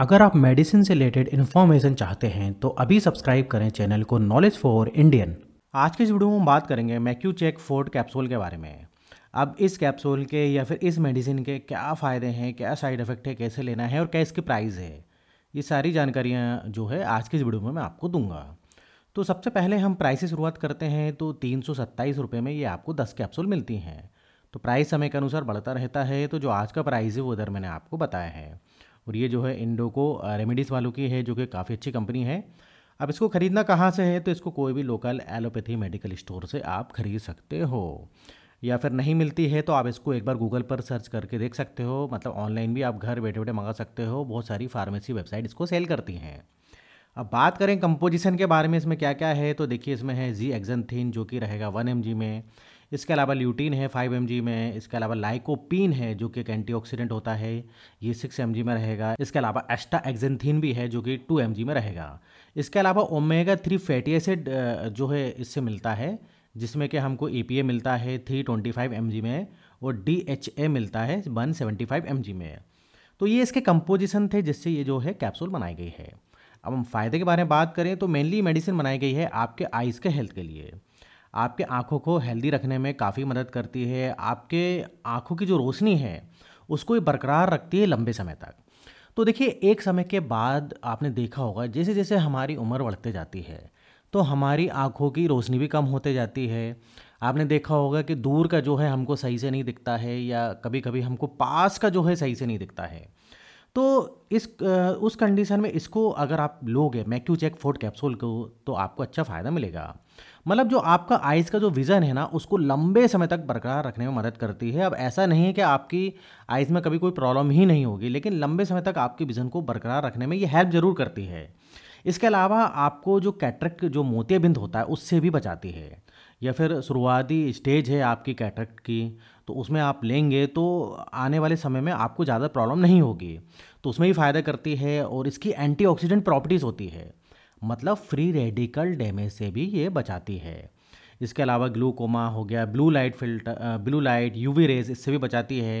अगर आप मेडिसिन से रिलेटेड इन्फॉर्मेशन चाहते हैं तो अभी सब्सक्राइब करें चैनल को नॉलेज फॉर इंडियन आज के इस वीडियो में हम बात करेंगे मैक्यू चेक फोर्ट कैप्सूल के बारे में अब इस कैप्सूल के या फिर इस मेडिसिन के क्या फ़ायदे हैं क्या साइड इफ़ेक्ट है कैसे लेना है और क्या इसकी प्राइस है ये सारी जानकारियाँ जो है आज के इस वीडियो में मैं आपको दूंगा तो सबसे पहले हम प्राइस की शुरुआत करते हैं तो तीन रुपये में ये आपको दस कैप्सूल मिलती हैं तो प्राइस समय के अनुसार बढ़ता रहता है तो जो आज का प्राइस है वो उधर मैंने आपको बताया है और ये जो है इंडो को रेमेडीज़ वालों की है जो कि काफ़ी अच्छी कंपनी है अब इसको ख़रीदना कहाँ से है तो इसको कोई भी लोकल एलोपैथी मेडिकल स्टोर से आप ख़रीद सकते हो या फिर नहीं मिलती है तो आप इसको एक बार गूगल पर सर्च करके देख सकते हो मतलब ऑनलाइन भी आप घर बैठे बैठे मंगा सकते हो बहुत सारी फार्मेसी वेबसाइट इसको सेल करती हैं अब बात करें कंपोजिशन के बारे में इसमें क्या क्या है तो देखिए इसमें है जी एग्जन जो कि रहेगा वन एम में इसके अलावा ल्यूटीन है फाइव एम में इसके अलावा लाइकोपीन है जो कि एक एंटी होता है ये सिक्स एम में रहेगा इसके अलावा एस्टा एक्जेंथिन भी है जो कि टू एम में रहेगा इसके अलावा ओमेगा थ्री फैटी एसिड जो है इससे मिलता है जिसमें कि हमको ए मिलता है थ्री ट्वेंटी फाइव एम में और डी मिलता है वन सेवेंटी फाइव एम में तो ये इसके कंपोजिशन थे जिससे ये जो है कैप्सूल बनाई गई है अब हम फ़ायदे के बारे में बात करें तो मेनली मेडिसिन बनाई गई है आपके आइज़ के हेल्थ के लिए आपके आँखों को हेल्दी रखने में काफ़ी मदद करती है आपके आँखों की जो रोशनी है उसको ये बरकरार रखती है लंबे समय तक तो देखिए एक समय के बाद आपने देखा होगा जैसे जैसे हमारी उम्र बढ़ते जाती है तो हमारी आँखों की रोशनी भी कम होते जाती है आपने देखा होगा कि दूर का जो है हमको सही से नहीं दिखता है या कभी कभी हमको पास का जो है सही से नहीं दिखता है तो इस उस कंडीशन में इसको अगर आप लोगे मैक्यू चेक फोर्ट कैप्सूल को तो आपको अच्छा फ़ायदा मिलेगा मतलब जो आपका आइज़ का जो विज़न है ना उसको लंबे समय तक बरकरार रखने में मदद करती है अब ऐसा नहीं है कि आपकी आइज़ में कभी कोई प्रॉब्लम ही नहीं होगी लेकिन लंबे समय तक आपके विज़न को बरकरार रखने में ये हेल्प ज़रूर करती है इसके अलावा आपको जो कैटरक जो मोतियाबिंद होता है उससे भी बचाती है या फिर शुरुआती स्टेज है आपकी कैटरक की तो उसमें आप लेंगे तो आने वाले समय में आपको ज़्यादा प्रॉब्लम नहीं होगी तो उसमें भी फ़ायदा करती है और इसकी एंटी प्रॉपर्टीज़ होती है मतलब फ्री रेडिकल डैमेज से भी ये बचाती है इसके अलावा ग्लूकोमा हो गया blue light filter blue light UV rays इससे भी बचाती है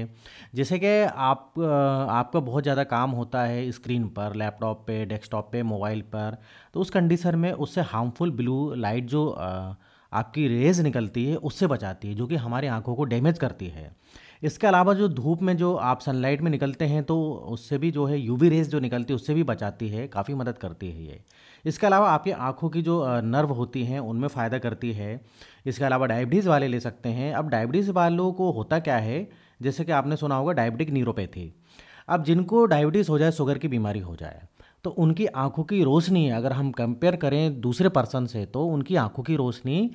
जैसे कि आप आपका बहुत ज़्यादा काम होता है स्क्रीन पर लैपटॉप पे डेस्कटॉप पे मोबाइल पर तो उस कंडीशन में उससे हार्मफुल ब्लू लाइट जो आपकी रेज निकलती है उससे बचाती है जो कि हमारी आंखों को डैमेज करती है इसके अलावा जो धूप में जो आप सनलाइट में निकलते हैं तो उससे भी जो है यूवी रेज जो निकलती है उससे भी बचाती है काफ़ी मदद करती है ये इसके अलावा आपकी आंखों की जो नर्व होती हैं उनमें फ़ायदा करती है इसके अलावा डायबिटीज़ वाले ले सकते हैं अब डायबिटीज़ वालों को होता क्या है जैसे कि आपने सुना होगा डायबिटिक न्यूरोपैथी अब जिनको डायबिटीज़ हो जाए शुगर की बीमारी हो जाए तो उनकी आंखों की रोशनी अगर हम कंपेयर करें दूसरे पर्सन से तो उनकी आंखों की रोशनी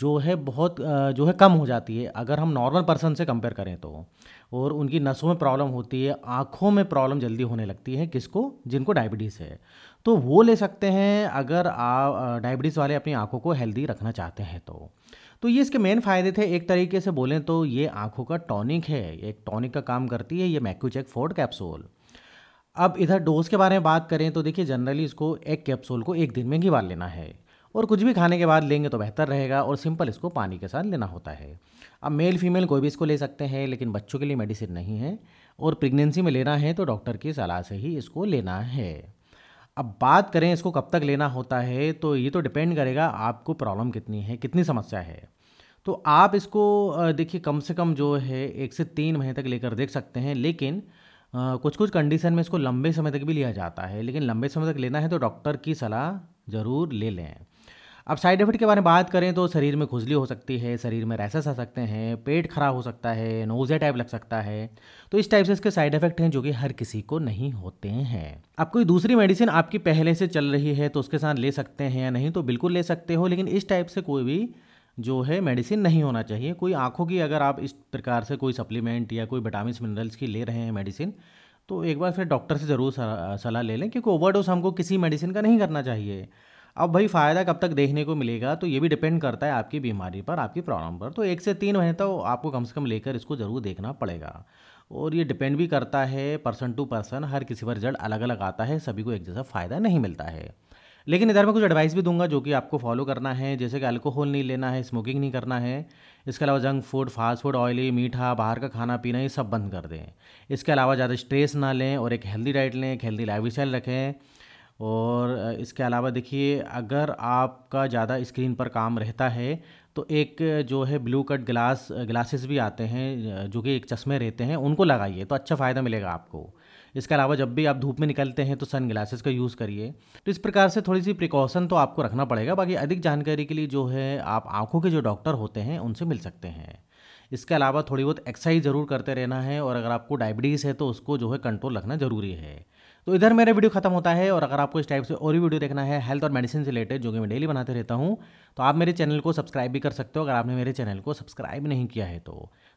जो है बहुत जो है कम हो जाती है अगर हम नॉर्मल पर्सन से कंपेयर करें तो और उनकी नसों में प्रॉब्लम होती है आँखों में प्रॉब्लम जल्दी होने लगती है किसको जिनको डायबिटीज़ है तो वो ले सकते हैं अगर आप डायबिटीज़ वाले अपनी आँखों को हेल्दी रखना चाहते हैं तो तो ये इसके मेन फ़ायदे थे एक तरीके से बोलें तो ये आँखों का टॉनिक है एक टॉनिक का काम करती है ये मैक्यूचेक फोर्ड कैप्सूल अब इधर डोज के बारे में बात करें तो देखिए जनरली इसको एक कैप्सूल को एक दिन में घिवा लेना है और कुछ भी खाने के बाद लेंगे तो बेहतर रहेगा और सिंपल इसको पानी के साथ लेना होता है अब मेल फीमेल कोई भी इसको ले सकते हैं लेकिन बच्चों के लिए मेडिसिन नहीं है और प्रेगनेंसी में लेना है तो डॉक्टर की सलाह से ही इसको लेना है अब बात करें इसको कब तक लेना होता है तो ये तो डिपेंड करेगा आपको प्रॉब्लम कितनी है कितनी समस्या है तो आप इसको देखिए कम से कम जो है एक से तीन महीने तक लेकर देख सकते हैं लेकिन कुछ कुछ कंडीशन में इसको लंबे समय तक भी लिया जाता है लेकिन लंबे समय तक लेना है तो डॉक्टर की सलाह ज़रूर ले लें अब साइड इफेक्ट के बारे में बात करें तो शरीर में खुजली हो सकती है शरीर में रैसेस आ सकते हैं पेट खराब हो सकता है नोज़े टाइप लग सकता है तो इस टाइप से इसके साइड इफेक्ट हैं जो कि हर किसी को नहीं होते हैं अब कोई दूसरी मेडिसिन आपकी पहले से चल रही है तो उसके साथ ले सकते हैं या नहीं तो बिल्कुल ले सकते हो लेकिन इस टाइप से कोई भी जो है मेडिसिन नहीं होना चाहिए कोई आँखों की अगर आप इस प्रकार से कोई सप्लीमेंट या कोई विटामिन मिनरल्स की ले रहे हैं मेडिसिन तो एक बार फिर डॉक्टर से ज़रूर सलाह ले लें क्योंकि ओवरडोज हमको किसी मेडिसिन का नहीं करना चाहिए अब भाई फ़ायदा कब तक देखने को मिलेगा तो ये भी डिपेंड करता है आपकी बीमारी पर आपकी प्रॉब्लम पर तो एक से तीन महीने तो आपको कम से कम लेकर इसको ज़रूर देखना पड़ेगा और ये डिपेंड भी करता है पर्सन टू पर्सन हर किसी पर रिजल्ट अलग अलग आता है सभी को एक जैसा फ़ायदा नहीं मिलता है लेकिन इधर मैं कुछ एडवाइस भी दूंगा जो कि आपको फॉलो करना है जैसे कि अल्कोहल नहीं लेना है स्मोकिंग नहीं करना है इसके अलावा junk food fast food oily मीठा बाहर का खाना पीना ये सब बंद कर दें इसके अलावा ज़्यादा स्ट्रेस ना लें और एक हेल्दी डाइट लें एक हेल्दी लाइफ स्टाइल रखें और इसके अलावा देखिए अगर आपका ज़्यादा स्क्रीन पर काम रहता है तो एक जो है ब्लू कट ग्लास ग्लासेस भी आते हैं जो कि एक चश्मे रहते हैं उनको लगाइए तो अच्छा फ़ायदा मिलेगा आपको इसके अलावा जब भी आप धूप में निकलते हैं तो सन ग्लासेस का यूज़ करिए तो इस प्रकार से थोड़ी सी प्रिकॉशन तो आपको रखना पड़ेगा बाकी अधिक जानकारी के लिए जो है आप आँखों के जो डॉक्टर होते हैं उनसे मिल सकते हैं इसके अलावा थोड़ी बहुत एक्सरसाइज ज़रूर करते रहना है और अगर आपको डायबिटीज़ है तो उसको जो है कंट्रोल रखना ज़रूरी है तो इधर मेरा वीडियो खत्म होता है और अगर आपको इस टाइप से और भी वीडियो देखना है हेल्थ और मेडिसिन से रिलेटेड जो कि मैं डेली बनाते रहता हूँ तो आप मेरे चैनल को सब्सक्राइब भी कर सकते हो अगर आपने मेरे चैनल को सब्सक्राइब नहीं किया है तो